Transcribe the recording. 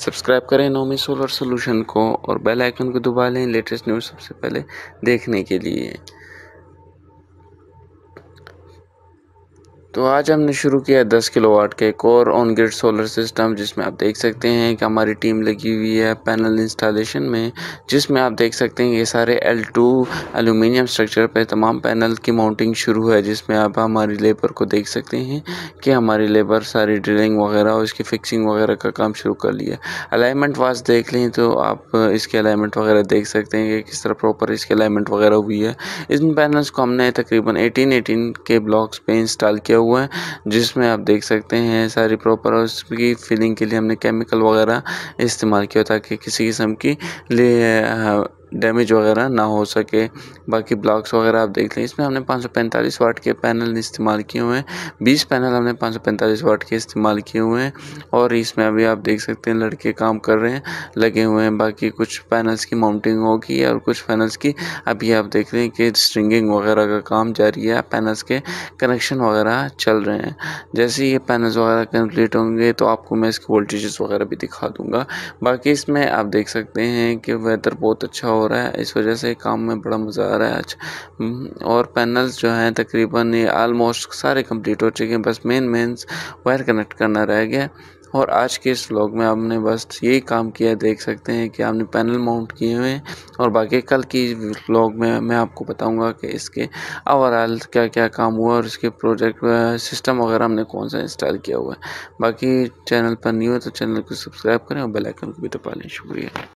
subscribe करें नोमी solar solution को और बेल आइकन को दबा लें लेटेस्ट न्यूज़ सबसे पहले देखने के लिए तो आज हमने शुरू किया दस किलो वाट के एक और ऑन ग्रिड सोलर सिस्टम जिसमें आप देख सकते हैं कि हमारी टीम लगी हुई है पैनल इंस्टॉलेशन में जिसमें आप देख सकते हैं ये सारे L2 एल्यूमिनियम स्ट्रक्चर पे तमाम पैनल की माउंटिंग शुरू है जिसमें आप हमारी लेबर को देख सकते हैं कि हमारी लेबर सारी ड्रिलिंग वगैरह और इसकी फिक्सिंग वगैरह का काम शुरू कर लिया अलाइनमेंट वाज देख लें तो आप इसके अलाइनमेंट वगैरह देख सकते हैं कि किस तरह प्रॉपर इसकी अलाइनमेंट वगैरह हुई है इन पैनल्स को हमने तकरीबन एटीन एटीन के ब्लॉक्स पर इंस्टॉल किया किया हुआ है जिसमें आप देख सकते हैं सारी प्रॉपर और उसकी फिलिंग के लिए हमने केमिकल वगैरह इस्तेमाल किया ताकि किसी किस्म की ले हाँ, डैमेज वगैरह ना हो सके बाकी ब्लॉक्स वगैरह आप देख लें इसमें हमने 545 वाट के पैनल इस्तेमाल किए हुए हैं 20 पैनल हमने 545 वाट के इस्तेमाल किए हुए हैं और इसमें अभी आप देख सकते हैं लड़के काम कर रहे हैं लगे हुए हैं बाकी कुछ पैनल्स की माउंटिंग होगी और कुछ पैनल्स की अभी आप देख रहे हैं कि स्ट्रिंगिंग वगैरह का काम जारी है पैनल्स के कनेक्शन वगैरह चल रहे हैं जैसे ये पैनल्स वगैरह कम्प्लीट होंगे तो आपको मैं इसके वोल्टेज़ वगैरह भी दिखा दूँगा बाकी इसमें आप देख सकते हैं कि वेदर बहुत अच्छा हो हो रहा है इस वजह से काम में बड़ा मज़ा आ रहा है आज हम्म, और पैनल्स जो हैं तकरीबन ये आलमोस्ट सारे कंप्लीट हो चुके हैं बस मेन मेन वायर कनेक्ट करना रह गया और आज के इस व्लॉग में आपने बस यही काम किया देख सकते हैं कि आपने पैनल माउंट किए हुए हैं और बाकी कल की व्लॉग में मैं आपको बताऊंगा कि इसके ओवरऑल क्या क्या काम हुआ और इसके प्रोजेक्ट सिस्टम वगैरह हमने कौन सा इंस्टॉल किया हुआ है बाकी चैनल पर न्यू है तो चैनल को सब्सक्राइब करें और बेलाइकन को भी दबा लें शुक्रिया